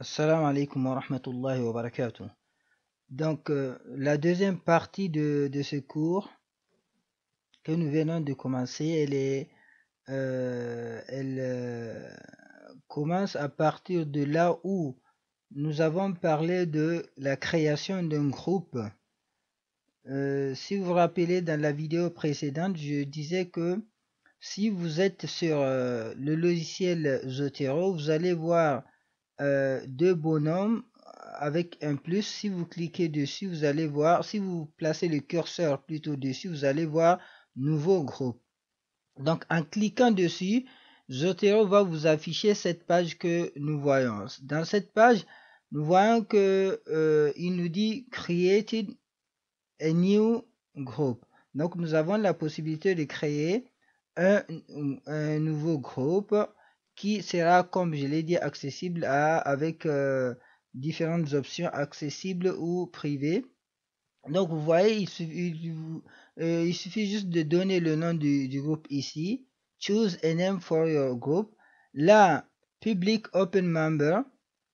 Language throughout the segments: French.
Assalamu alaikum wa rahmatullahi wa barakatuh. Donc, euh, la deuxième partie de, ce cours que nous venons de commencer, elle, est, euh, elle euh, commence à partir de là où nous avons parlé de la création d'un groupe. si vous vous rappelez, dans la vidéo précédente, je disais que si vous êtes sur le logiciel Zotero, vous allez voir de euh, deux bonhommes avec un plus. Si vous cliquez dessus, vous allez voir, si vous placez le curseur plutôt dessus, vous allez voir nouveau groupe. Donc en cliquant dessus, Zotero va vous afficher cette page que nous voyons. Dans cette page, nous voyons que euh, il nous dit created a new group. Donc nous avons la possibilité de créer un nouveau groupe qui sera, comme je l'ai dit, accessible à, avec euh, différentes options accessibles ou privées. Donc vous voyez, euh, il suffit, juste de donner le nom du, groupe ici. Choose a name for your group. Là, public open member.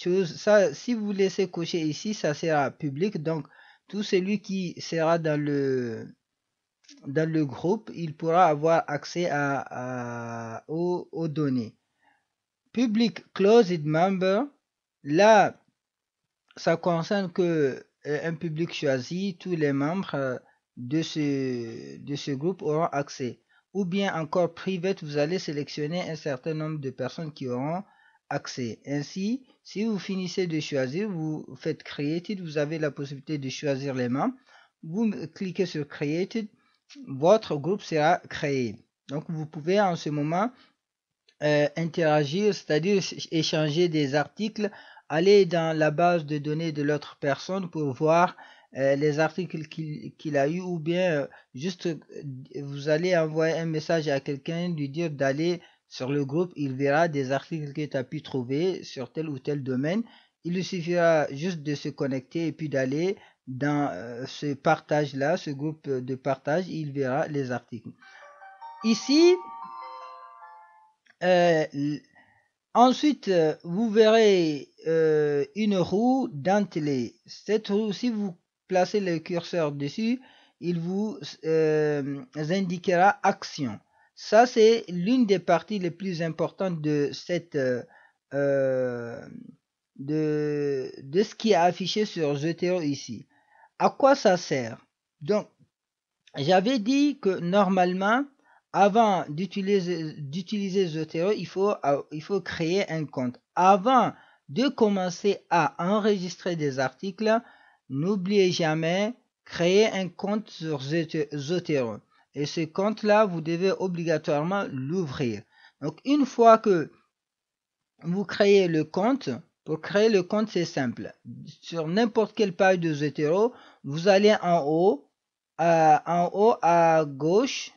Choose ça. Si vous laissez cocher ici, ça sera public. Donc tout celui qui sera dans le dans le groupe, il pourra avoir accès à, aux données. Public Closed Member, là, ça concerne que euh, un public choisi, tous les membres euh, de ce, de ce groupe auront accès. Ou bien encore private, vous allez sélectionner un certain nombre de personnes qui auront accès. Ainsi, si vous finissez de choisir, vous faites Created, vous avez la possibilité de choisir les membres. Vous cliquez sur Created, votre groupe sera créé. Donc vous pouvez en ce moment euh, interagir, c'est-à-dire échanger des articles, aller dans la base de données de l'autre personne pour voir euh, les articles qu'il a eu ou bien euh, juste vous allez envoyer un message à quelqu'un, lui dire d'aller sur le groupe, il verra des articles que tu as pu trouver sur tel ou tel domaine. Il lui suffira juste de se connecter et puis d'aller dans ce partage-là, ce groupe de partage, il verra les articles. Ici, euh, ensuite, euh, vous verrez euh, une roue dentelée. Cette roue, si vous placez le curseur dessus, il vous indiquera action. Ça, c'est l'une des parties les plus importantes de cette de, ce qui est affiché sur GTO ici. À quoi ça sert Donc, j'avais dit que normalement, avant d'utiliser Zotero, euh, il faut, créer un compte. Avant de commencer à enregistrer des articles, n'oubliez jamais créer un compte sur Zotero. Et ce compte-là, vous devez obligatoirement l'ouvrir. Donc une fois que vous créez le compte, pour créer le compte, c'est simple. Sur n'importe quelle page de Zotero, vous allez en haut, euh, en haut à gauche,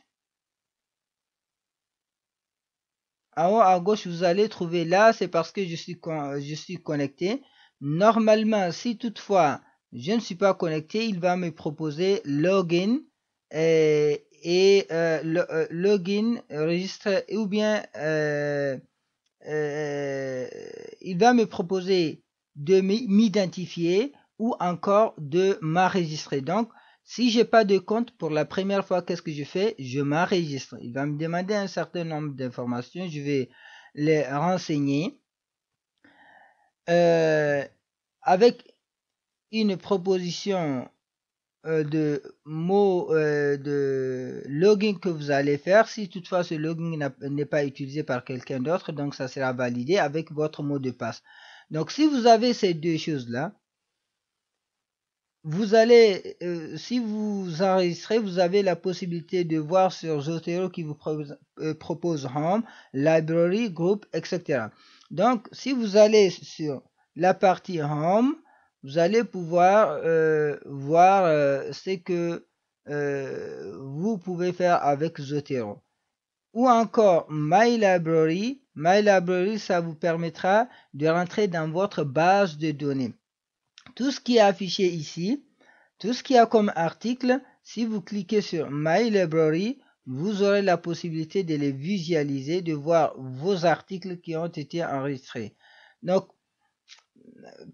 en haut à gauche, vous allez trouver là, c'est parce que je suis, je suis connecté. Normalement, si toutefois je ne suis pas connecté, il va me proposer login et, euh, le, euh, login, registre, ou bien euh, il va me proposer de m'identifier ou encore de m'enregistrer. Donc, si j'ai pas de compte pour la première fois, qu'est-ce que je fais Je m'enregistre. Il va me demander un certain nombre d'informations. Je vais les renseigner. Euh, avec une proposition euh, de mot euh, de login que vous allez faire si toutefois ce login n'est pas utilisé par quelqu'un d'autre donc ça sera validé avec votre mot de passe donc si vous avez ces deux choses là vous allez, euh, si vous enregistrez, vous avez la possibilité de voir sur Zotero qui vous euh, propose, Home, Library, Group, etc. Donc, si vous allez sur la partie Home, vous allez pouvoir euh, voir ce que vous pouvez faire avec Zotero. Ou encore My Library. My Library, ça vous permettra de rentrer dans votre base de données tout ce qui est affiché ici, tout ce qui a comme article, si vous cliquez sur My Library, vous aurez la possibilité de les visualiser, de voir vos articles qui ont été enregistrés. Donc,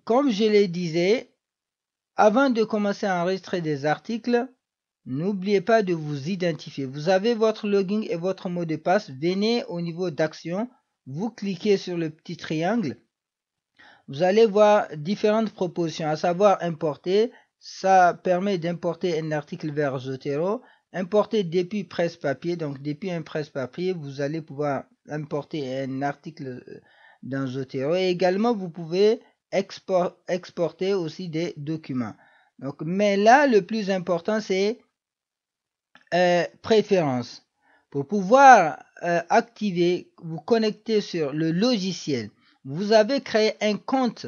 comme je le disais, avant de commencer à enregistrer des articles, n'oubliez pas de vous identifier. Vous avez votre login et votre mot de passe. Venez au niveau d'action, vous cliquez sur le petit triangle vous allez voir différentes propositions, à savoir importer. Ça permet d'importer un article vers Zotero. Importer depuis presse-papier. Donc, depuis un presse-papier, vous allez pouvoir importer un article euh, dans Zotero. Et également, vous pouvez exporter aussi des documents. Donc, mais là, le plus important, c'est euh, préférence. Pour pouvoir euh, activer, vous connectez sur le logiciel vous avez créé un compte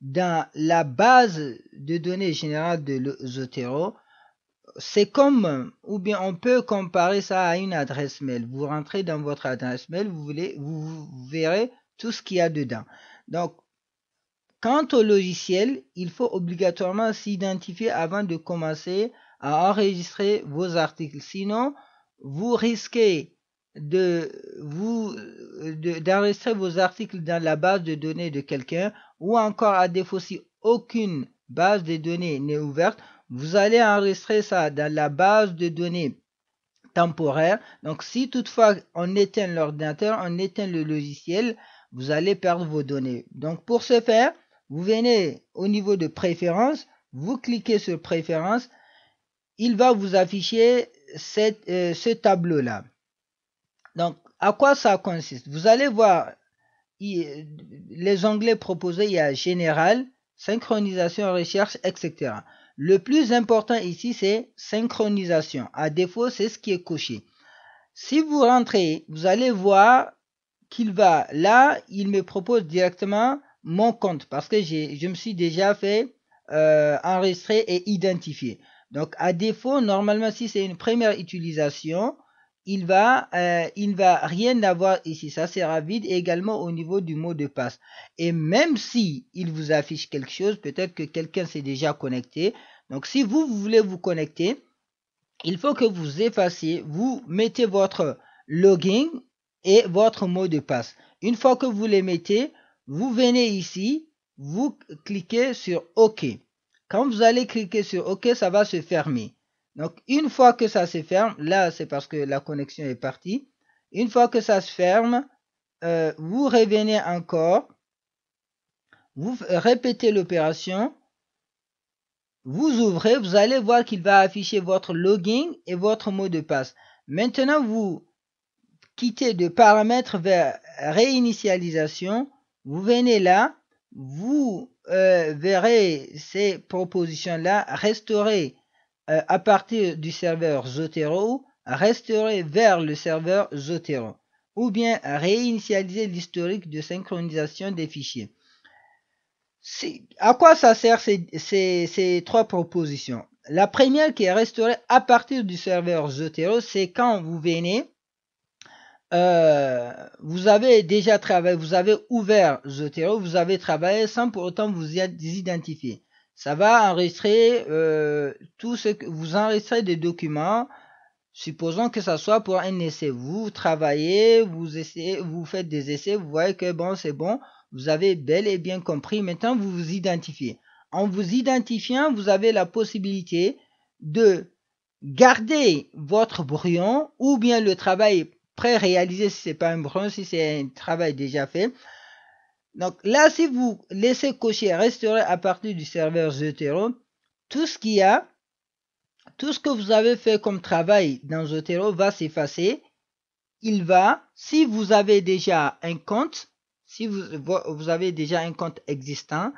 dans la base de données générale de Zotero. C'est comme, ou bien on peut comparer ça à une adresse mail. Vous rentrez dans votre adresse mail, vous, voulez, vous verrez tout ce qu'il y a dedans. Donc, quant au logiciel, il faut obligatoirement s'identifier avant de commencer à enregistrer vos articles. Sinon, vous risquez de vous d'enregistrer vos articles dans la base de données de quelqu'un ou encore à défaut si aucune base de données n'est ouverte, vous allez enregistrer ça dans la base de données temporaire. Donc si toutefois on éteint l'ordinateur, on éteint le logiciel, vous allez perdre vos données. Donc pour ce faire, vous venez au niveau de préférences, vous cliquez sur préférences, il va vous afficher euh, ce tableau là. Donc à quoi ça consiste Vous allez voir, les onglets proposés, il y a Général, Synchronisation, Recherche, etc. Le plus important ici, c'est Synchronisation. À défaut, c'est ce qui est coché. Si vous rentrez, vous allez voir qu'il va. Là, il me propose directement mon compte parce que je me suis déjà fait euh, enregistrer et identifier. Donc, à défaut, normalement, si c'est une première utilisation, il va, euh, il ne va rien avoir ici. Ça sera vide également au niveau du mot de passe. Et même si il vous affiche quelque chose, peut-être que quelqu'un s'est déjà connecté. Donc si vous, vous, voulez vous connecter, il faut que vous effaciez, vous mettez votre login et votre mot de passe. Une fois que vous les mettez, vous venez ici, vous cliquez sur OK. Quand vous allez cliquer sur OK, ça va se fermer. Donc, une fois que ça se ferme, là, c'est parce que la connexion est partie. Une fois que ça se ferme, euh, vous revenez encore, vous répétez l'opération, vous ouvrez, vous allez voir qu'il va afficher votre login et votre mot de passe. Maintenant, vous quittez de paramètres vers réinitialisation, vous venez là, vous euh, verrez ces propositions-là, restaurer euh, à partir du serveur Zotero restaurer vers le serveur Zotero ou bien réinitialiser l'historique de synchronisation des fichiers. À quoi ça sert ces, ces, trois propositions La première qui est restaurée à partir du serveur Zotero, c'est quand vous venez, euh, vous avez déjà travaillé, vous avez ouvert Zotero, vous avez travaillé sans pour autant vous y identifier ça va enregistrer euh, tout ce que vous enregistrez des documents. Supposons que ça soit pour un essai. Vous travaillez, vous essayez, vous faites des essais, vous voyez que bon, c'est bon, vous avez bel et bien compris. Maintenant, vous vous identifiez. En vous identifiant, vous avez la possibilité de garder votre brouillon ou bien le travail pré-réalisé si c'est pas un brouillon, si c'est un travail déjà fait donc là, si vous laissez cocher restaurer à partir du serveur Zotero, tout ce qu'il y a, tout ce que vous avez fait comme travail dans Zotero va s'effacer. Il va, si vous avez déjà un compte, si vous, avez déjà un compte existant,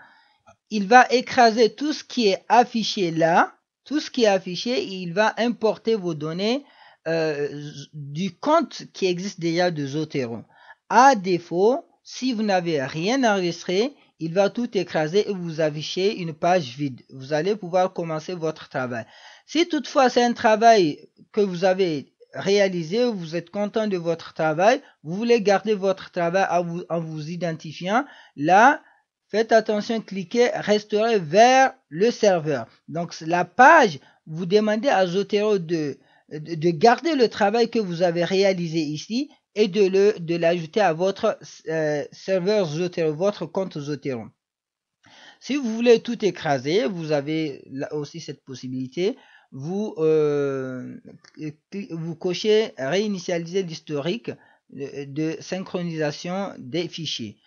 il va écraser tout ce qui est affiché là, tout ce qui est affiché, il va importer vos données euh, du compte qui existe déjà de Zotero. À défaut, si vous n'avez rien enregistré, il va tout écraser et vous afficher une page vide. Vous allez pouvoir commencer votre travail. Si toutefois c'est un travail que vous avez réalisé, vous êtes content de votre travail, vous voulez garder votre travail en vous, en vous identifiant, là, faites attention, cliquez restaurer vers le serveur. Donc la page, vous demandez à Zotero de, de garder le travail que vous avez réalisé ici et de le de l'ajouter à votre euh, serveur Zotero, votre compte Zotero. Si vous voulez tout écraser, vous avez aussi cette possibilité. Vous, euh, vous cochez réinitialiser l'historique de, de synchronisation des fichiers.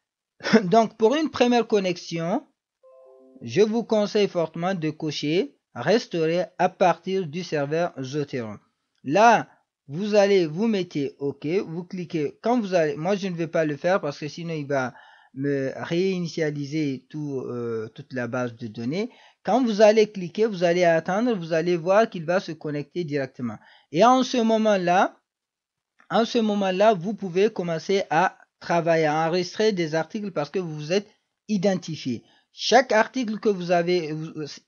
Donc pour une première connexion, je vous conseille fortement de cocher restaurer à partir du serveur Zotero. Là, vous allez, vous mettez OK, vous cliquez. Quand vous allez, moi je ne vais pas le faire parce que sinon il va me réinitialiser tout, euh, toute la base de données. Quand vous allez cliquer, vous allez attendre, vous allez voir qu'il va se connecter directement. Et en ce moment-là, en ce moment-là, vous pouvez commencer à travailler, à enregistrer des articles parce que vous vous êtes identifié. Chaque article que vous avez,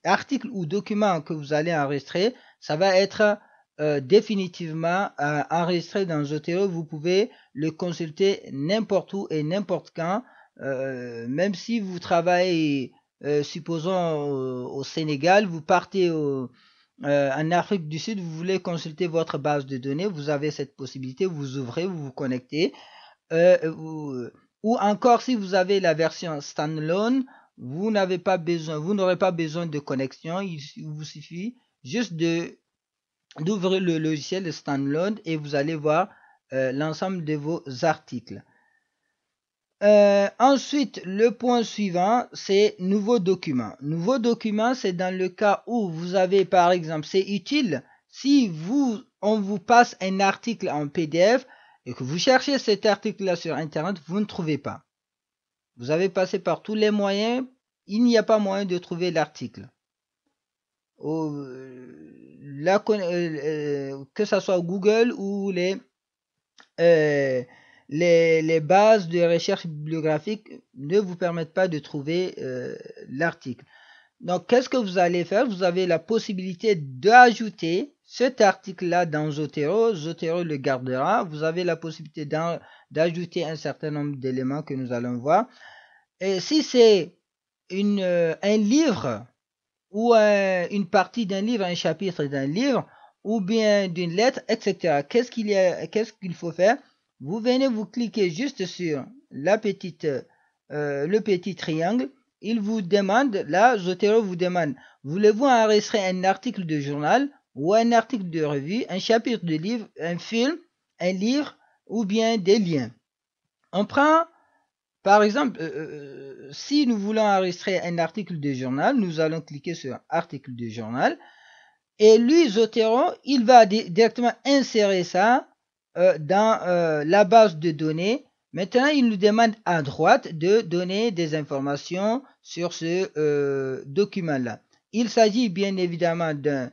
article ou document que vous allez enregistrer, ça va être euh, définitivement euh, enregistré dans Zotero. Vous pouvez le consulter n'importe où et n'importe quand. Euh, même si vous travaillez, supposons, au, Sénégal, vous partez au, en Afrique du Sud, vous voulez consulter votre base de données, vous avez cette possibilité, vous ouvrez, vous vous connectez. ou encore, si vous avez la version standalone, vous n'avez pas besoin, vous n'aurez pas besoin de connexion. Il vous suffit juste de d'ouvrir le logiciel Standalone et vous allez voir euh, l'ensemble de vos articles. Euh, ensuite, le point suivant, c'est nouveau document. Nouveau document, c'est dans le cas où vous avez, par exemple, c'est utile si vous, on vous passe un article en PDF et que vous cherchez cet article-là sur Internet, vous ne trouvez pas. Vous avez passé par tous les moyens, il n'y a pas moyen de trouver l'article. Euh, la, euh, euh, que ce soit Google ou les, les, les, bases de recherche bibliographique ne vous permettent pas de trouver l'article. Donc, qu'est-ce que vous allez faire Vous avez la possibilité d'ajouter cet article-là dans Zotero. Zotero le gardera. Vous avez la possibilité d'ajouter un certain nombre d'éléments que nous allons voir. Et si c'est un livre ou euh, une partie d'un livre, un chapitre d'un livre, ou bien d'une lettre, etc. Qu'est-ce qu'il y a qu'est-ce qu'il faut faire Vous venez, vous cliquez juste sur la petite, euh, le petit triangle. Il vous demande, là, Zotero vous demande, voulez-vous enregistrer un article de journal ou un article de revue, un chapitre de livre, un film, un livre ou bien des liens On prend par exemple, euh, euh, si nous voulons enregistrer un article de journal, nous allons cliquer sur article de journal. Et lui, Zotero, il va directement insérer ça euh, dans la base de données. Maintenant, il nous demande à droite de donner des informations sur ce document-là. Il s'agit bien évidemment d'un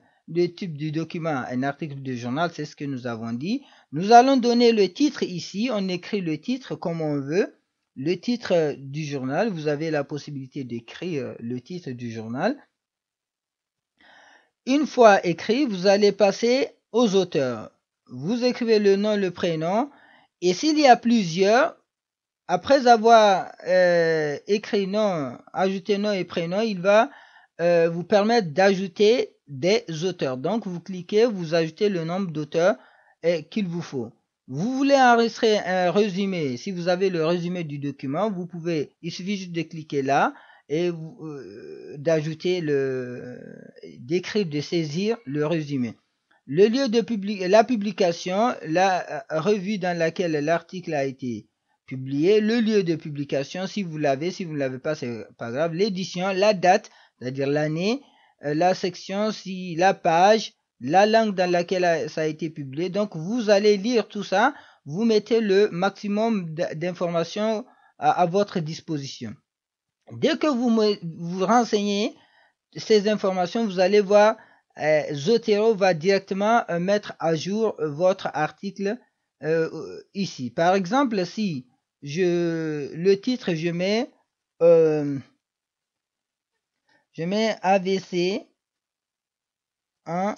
type du document, un article de journal, c'est ce que nous avons dit. Nous allons donner le titre ici, on écrit le titre comme on veut le titre euh, du journal. Vous avez la possibilité d'écrire euh, le titre du journal. Une fois écrit, vous allez passer aux auteurs. Vous écrivez le nom, le prénom. Et s'il y a plusieurs, après avoir euh, écrit nom, ajouté nom et prénom, il va vous permettre d'ajouter des auteurs. Donc vous cliquez, vous ajoutez le nombre d'auteurs qu'il vous faut. Vous voulez un résumé. Si vous avez le résumé du document, vous pouvez, il suffit juste de cliquer là et euh, d'ajouter le, d'écrire, de saisir le résumé. Le lieu de publi la publication, la euh, revue dans laquelle l'article a été publié, le lieu de publication, si vous l'avez, si vous ne l'avez pas, c'est pas grave, l'édition, la date, c'est-à-dire l'année, euh, la section, si la page, la langue dans laquelle ça a été publié. Donc vous allez lire tout ça, vous mettez le maximum d'informations à, votre disposition. Dès que vous vous renseignez ces informations, vous allez voir, euh, Zotero va directement euh, mettre à jour euh, votre article ici. Par exemple, si je le titre, je mets je mets AVC 1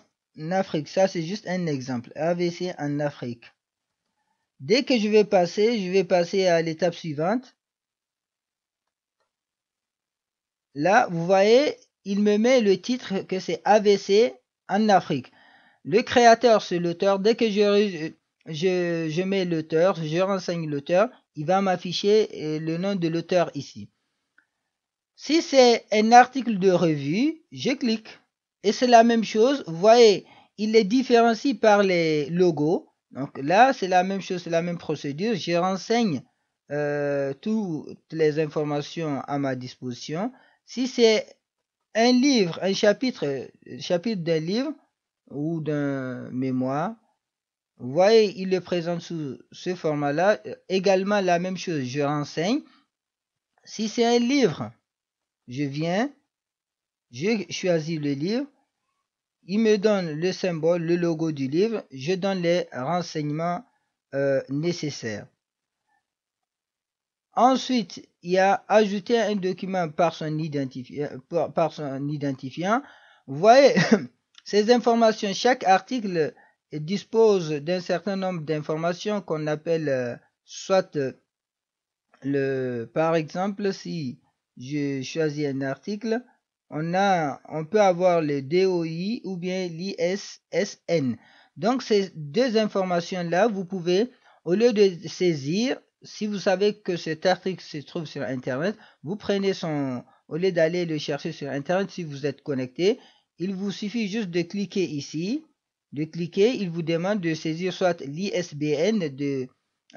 Afrique. Ça, c'est juste un exemple. AVC en Afrique. Dès que je vais passer, je vais passer à l'étape suivante. Là, vous voyez, il me met le titre que c'est AVC en Afrique. Le créateur, c'est l'auteur. Dès que je, je, je mets l'auteur, je renseigne l'auteur, il va m'afficher euh, le nom de l'auteur ici. Si c'est un article de revue, je clique. Et c'est la même chose, vous voyez, il les différencie par les logos. Donc là, c'est la même chose, c'est la même procédure. Je renseigne euh, toutes les informations à ma disposition. Si c'est un livre, un chapitre, chapitre d'un livre ou d'un mémoire, vous voyez, il le présente sous ce format-là. Également la même chose, je renseigne. Si c'est un livre, je viens, je choisis le livre il me donne le symbole, le logo du livre, je donne les renseignements euh, nécessaires. Ensuite, il y a ajouté un document par son, euh, identifiant. Vous voyez, ces informations, chaque article dispose d'un certain nombre d'informations qu'on appelle euh, soit le, par exemple, si je choisis un article, on, a, on peut avoir le DOI ou bien l'ISSN. Donc ces deux informations-là, vous pouvez, au lieu de saisir, si vous savez que cet article se trouve sur Internet, vous prenez son... Au lieu d'aller le chercher sur Internet, si vous êtes connecté, il vous suffit juste de cliquer ici. De cliquer, il vous demande de saisir soit l'ISBN de,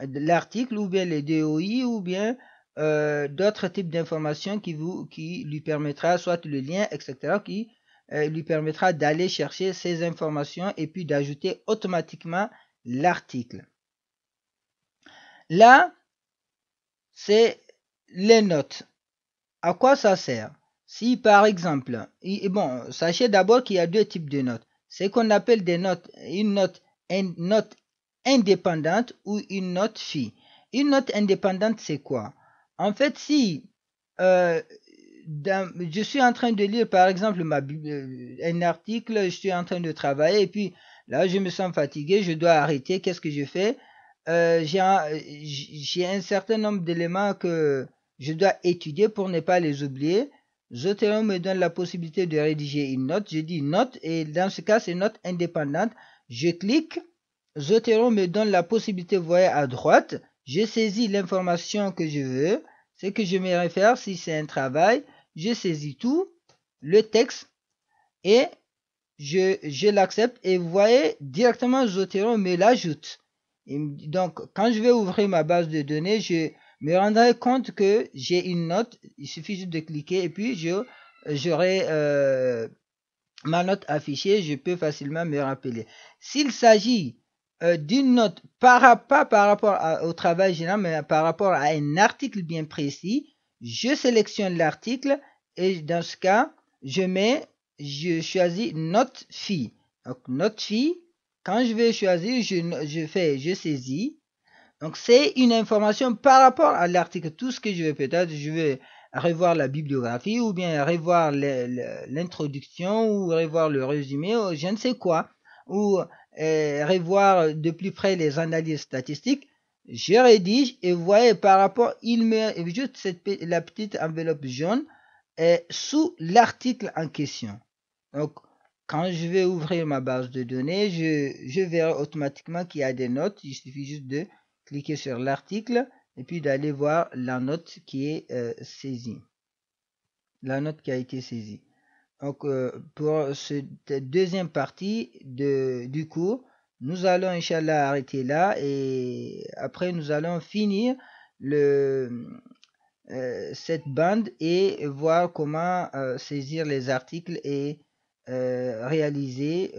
de l'article ou bien le DOI ou bien euh, d'autres types d'informations qui, vous, qui lui permettra, soit le lien, etc., qui euh, lui permettra d'aller chercher ces informations et puis d'ajouter automatiquement l'article. Là, c'est les notes. À quoi ça sert Si par exemple, bon, sachez d'abord qu'il y a deux types de notes. c'est qu'on appelle des notes, une note, une note indépendante ou une note fille. Une note indépendante, c'est quoi en fait, si euh, je suis en train de lire, par exemple, ma, euh, un article, je suis en train de travailler, et puis là, je me sens fatigué, je dois arrêter, qu'est-ce que je fais euh, J'ai un, certain nombre d'éléments que je dois étudier pour ne pas les oublier. Zotero me donne la possibilité de rédiger une note. Je dis note, et dans ce cas, c'est note indépendante. Je clique. Zotero me donne la possibilité, vous voyez à droite, je saisis l'information que je veux, ce que je me réfère si c'est un travail, je saisis tout, le texte, et je, l'accepte. Et vous voyez, directement Zotero me l'ajoute. Donc, quand je vais ouvrir ma base de données, je me rendrai compte que j'ai une note. Il suffit juste de cliquer et puis je j'aurai euh, ma note affichée. Je peux facilement me rappeler. S'il s'agit euh, d'une note, par, pas par rapport au travail général, mais par rapport à un article bien précis, je sélectionne l'article et dans ce cas, je mets, je choisis note fille. Donc, note fille, quand je vais choisir, je, je fais, je saisis. Donc, c'est une information par rapport à l'article. Tout ce que je veux, peut-être, je vais revoir la bibliographie ou bien revoir l'introduction ou revoir le résumé ou je ne sais quoi. Ou euh, revoir de plus près les analyses statistiques, je rédige et voyez par rapport, il me juste cette, la petite enveloppe jaune est euh, sous l'article en question. Donc, quand je vais ouvrir ma base de données, je, je verrai automatiquement qu'il y a des notes. Il suffit juste de cliquer sur l'article et puis d'aller voir la note qui est euh, saisie. La note qui a été saisie. Donc, euh, pour cette deuxième partie de, du cours, nous allons, Inch'Allah, arrêter là et après, nous allons finir le, euh, cette bande et voir comment euh, saisir les articles et réaliser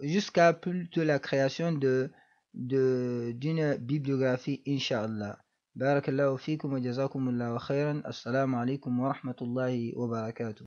jusqu'à plus la création de d'une bibliographie, Inch'Allah. بارك الله wa jazakumullahu khairan. Assalamu السلام wa rahmatullahi wa barakatuh.